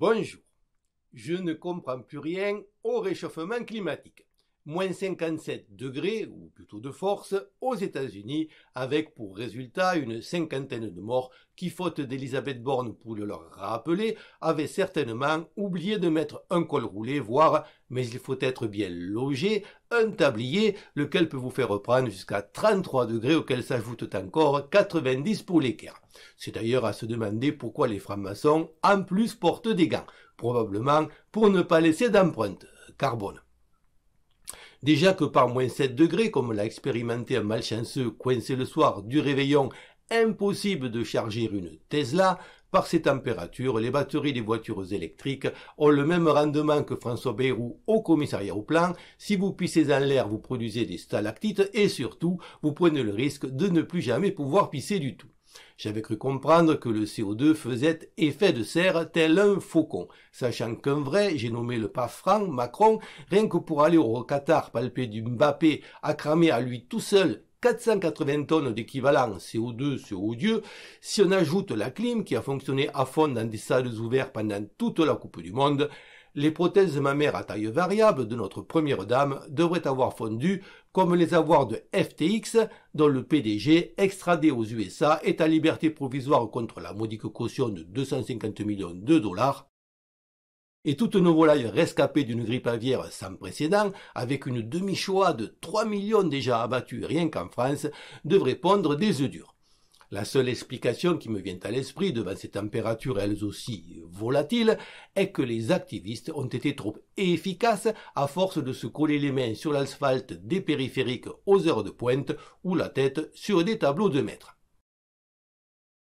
Bonjour. Je ne comprends plus rien au réchauffement climatique moins 57 degrés, ou plutôt de force, aux États-Unis, avec pour résultat une cinquantaine de morts qui, faute d'Elisabeth Borne pour le leur rappeler, avaient certainement oublié de mettre un col roulé, voire, mais il faut être bien logé, un tablier, lequel peut vous faire reprendre jusqu'à 33 degrés, auquel s'ajoutent encore 90 pour l'équerre. C'est d'ailleurs à se demander pourquoi les francs-maçons, en plus, portent des gants, probablement pour ne pas laisser d'empreinte carbone. Déjà que par moins 7 degrés, comme l'a expérimenté un malchanceux coincé le soir du réveillon, impossible de charger une Tesla, par ces températures, les batteries des voitures électriques ont le même rendement que François Bayrou au commissariat au plan. Si vous pissez en l'air, vous produisez des stalactites et surtout, vous prenez le risque de ne plus jamais pouvoir pisser du tout. J'avais cru comprendre que le CO2 faisait effet de serre tel un faucon, sachant qu'un vrai, j'ai nommé le pas franc Macron, rien que pour aller au Qatar palper du Mbappé, accramé à lui tout seul 480 tonnes d'équivalent CO2 sur odieux, si on ajoute la clim qui a fonctionné à fond dans des salles ouvertes pendant toute la Coupe du Monde, les prothèses mammaires à taille variable de notre première dame devraient avoir fondu comme les avoirs de FTX, dont le PDG, extradé aux USA, est à liberté provisoire contre la modique caution de 250 millions de dollars, et toutes nos volailles rescapées d'une grippe aviaire sans précédent, avec une demi-choix de 3 millions déjà abattus rien qu'en France, devrait pondre des œufs durs. La seule explication qui me vient à l'esprit devant ces températures elles aussi volatiles est que les activistes ont été trop efficaces à force de se coller les mains sur l'asphalte des périphériques aux heures de pointe ou la tête sur des tableaux de maître.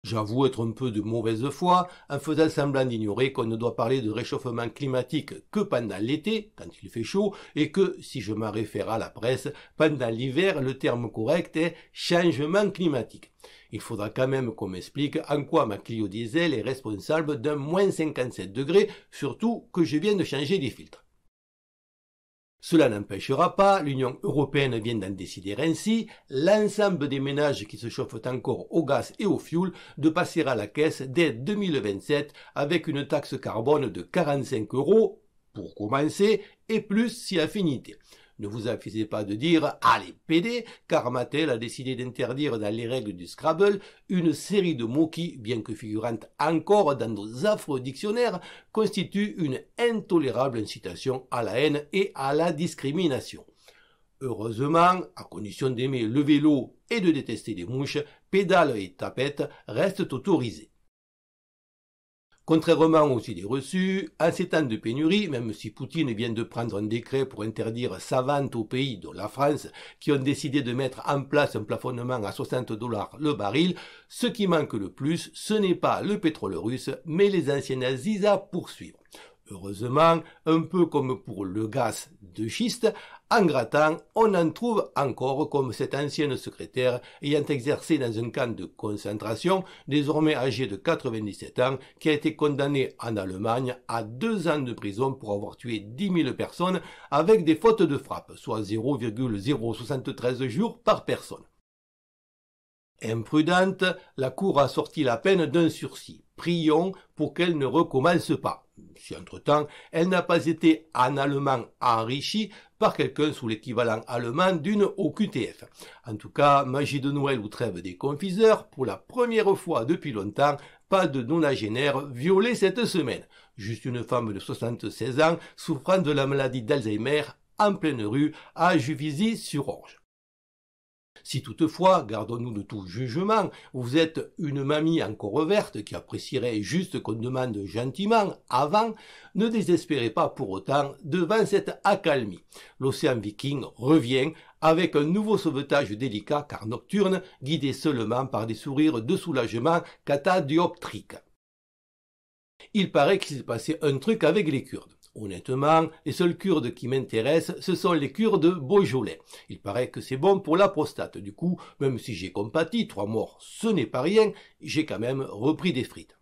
J'avoue être un peu de mauvaise foi en faisant semblant d'ignorer qu'on ne doit parler de réchauffement climatique que pendant l'été, quand il fait chaud, et que, si je m'en réfère à la presse, pendant l'hiver, le terme correct est changement climatique. Il faudra quand même qu'on m'explique en quoi ma Clio diesel est responsable d'un moins 57 degrés, surtout que je viens de changer les filtres. Cela n'empêchera pas, l'Union européenne vient d'en décider ainsi, l'ensemble des ménages qui se chauffent encore au gaz et au fioul de passer à la caisse dès 2027 avec une taxe carbone de 45 euros, pour commencer, et plus si affinité. Ne vous affisez pas de dire « Allez, PD !» car Mattel a décidé d'interdire dans les règles du Scrabble une série de mots qui, bien que figurant encore dans nos affreux dictionnaires, constituent une intolérable incitation à la haine et à la discrimination. Heureusement, à condition d'aimer le vélo et de détester les mouches, pédales et tapettes restent autorisés. Contrairement aux idées reçues, en ces temps de pénurie, même si Poutine vient de prendre un décret pour interdire sa vente aux pays, dont la France, qui ont décidé de mettre en place un plafonnement à 60 dollars le baril, ce qui manque le plus, ce n'est pas le pétrole russe, mais les anciens nazis à poursuivre. Heureusement, un peu comme pour le gaz de schiste, en grattant, on en trouve encore comme cette ancienne secrétaire ayant exercé dans un camp de concentration, désormais âgée de 97 ans, qui a été condamnée en Allemagne à deux ans de prison pour avoir tué 10 000 personnes avec des fautes de frappe, soit 0,073 jours par personne. Imprudente, la Cour a sorti la peine d'un sursis. Prions pour qu'elle ne recommence pas si entre-temps, elle n'a pas été en allemand enrichie par quelqu'un sous l'équivalent allemand d'une OQTF. En tout cas, magie de Noël ou trêve des confiseurs, pour la première fois depuis longtemps, pas de nonagénaire violé cette semaine. Juste une femme de 76 ans souffrant de la maladie d'Alzheimer en pleine rue à Juvisy-sur-Orge. Si toutefois, gardons-nous de tout jugement, vous êtes une mamie encore verte qui apprécierait juste qu'on demande gentiment avant, ne désespérez pas pour autant devant cette accalmie. L'océan viking revient avec un nouveau sauvetage délicat car nocturne, guidé seulement par des sourires de soulagement catadioptriques. Il paraît qu'il s'est passé un truc avec les Kurdes. Honnêtement, les seuls Kurdes qui m'intéressent, ce sont les Kurdes beaujolais. Il paraît que c'est bon pour la prostate. Du coup, même si j'ai compati, trois morts, ce n'est pas rien, j'ai quand même repris des frites.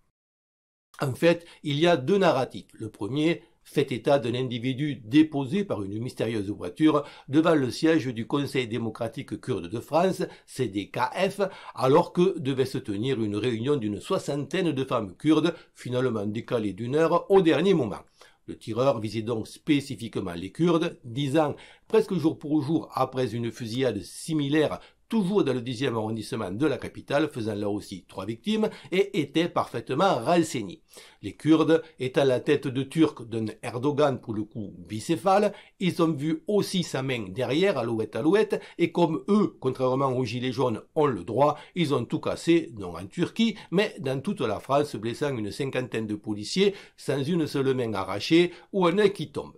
En fait, il y a deux narratifs. Le premier fait état d'un individu déposé par une mystérieuse voiture devant le siège du Conseil démocratique kurde de France, CDKF, alors que devait se tenir une réunion d'une soixantaine de femmes kurdes, finalement décalée d'une heure au dernier moment. Le tireur visait donc spécifiquement les Kurdes, disant, presque jour pour jour après une fusillade similaire toujours dans le 10e arrondissement de la capitale, faisant là aussi trois victimes, et était parfaitement renseigné. Les Kurdes étant la tête de Turc d'un Erdogan pour le coup bicéphale, ils ont vu aussi sa main derrière, alouette alouette, et comme eux, contrairement aux Gilets jaunes, ont le droit, ils ont tout cassé, non en Turquie, mais dans toute la France, blessant une cinquantaine de policiers, sans une seule main arrachée ou un œil qui tombe.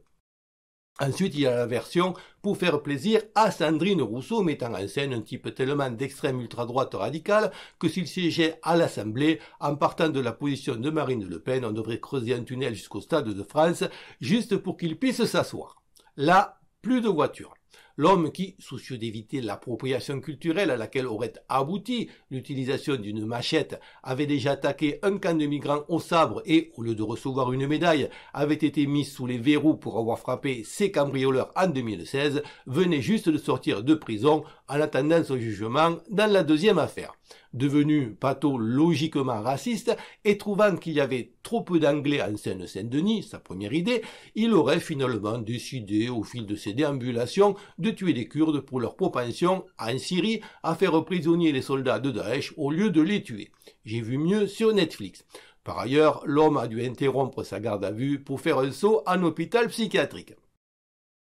Ensuite, il y a la version pour faire plaisir à Sandrine Rousseau, mettant en scène un type tellement d'extrême ultra-droite radicale que s'il siégeait à l'Assemblée, en partant de la position de Marine Le Pen, on devrait creuser un tunnel jusqu'au Stade de France, juste pour qu'il puisse s'asseoir. Là, plus de voiture l'homme qui, soucieux d'éviter l'appropriation culturelle à laquelle aurait abouti l'utilisation d'une machette, avait déjà attaqué un camp de migrants au sabre et, au lieu de recevoir une médaille, avait été mis sous les verrous pour avoir frappé ses cambrioleurs en 2016, venait juste de sortir de prison en attendant son jugement dans la deuxième affaire devenu pathologiquement raciste, et trouvant qu'il y avait trop peu d'anglais en Seine-Saint-Denis, sa première idée, il aurait finalement décidé, au fil de ses déambulations, de tuer des Kurdes pour leur propension, en Syrie, à faire prisonnier les soldats de Daech au lieu de les tuer. J'ai vu mieux sur Netflix. Par ailleurs, l'homme a dû interrompre sa garde à vue pour faire un saut en hôpital psychiatrique.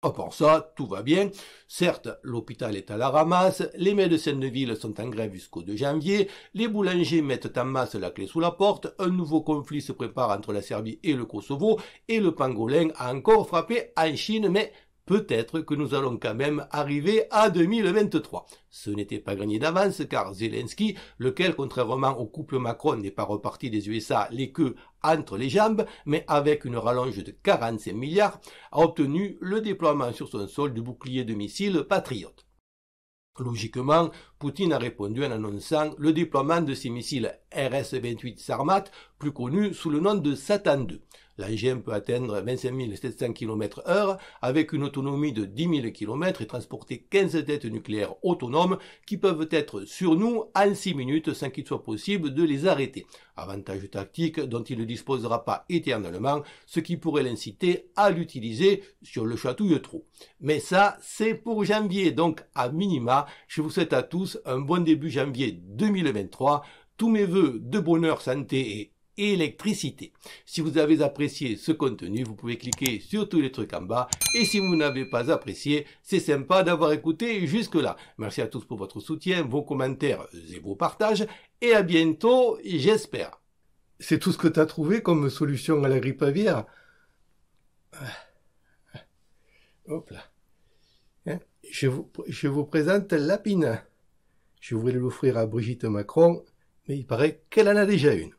À ça, tout va bien. Certes, l'hôpital est à la ramasse, les médecins de ville sont en grève jusqu'au 2 janvier, les boulangers mettent en masse la clé sous la porte, un nouveau conflit se prépare entre la Serbie et le Kosovo, et le pangolin a encore frappé en Chine, mais peut-être que nous allons quand même arriver à 2023. Ce n'était pas gagné d'avance car Zelensky, lequel contrairement au couple Macron n'est pas reparti des USA les queues entre les jambes, mais avec une rallonge de 45 milliards, a obtenu le déploiement sur son sol du bouclier de missiles Patriot. Logiquement, Poutine a répondu en annonçant le déploiement de ses missiles RS-28 Sarmat, plus connu sous le nom de Satan 2. L'engin peut atteindre 25 700 km h avec une autonomie de 10 000 km et transporter 15 têtes nucléaires autonomes qui peuvent être sur nous en 6 minutes sans qu'il soit possible de les arrêter. Avantage tactique dont il ne disposera pas éternellement, ce qui pourrait l'inciter à l'utiliser sur le chatouille trou. Mais ça, c'est pour janvier, donc à minima, je vous souhaite à tous un bon début janvier 2023. Tous mes vœux de bonheur, santé et électricité. Si vous avez apprécié ce contenu, vous pouvez cliquer sur tous les trucs en bas. Et si vous n'avez pas apprécié, c'est sympa d'avoir écouté jusque-là. Merci à tous pour votre soutien, vos commentaires et vos partages. Et à bientôt, j'espère. C'est tout ce que tu as trouvé comme solution à la grippe aviaire ah. Hop là. Hein je, vous, je vous présente Lapina. Je voulais l'offrir à Brigitte Macron, mais il paraît qu'elle en a déjà une.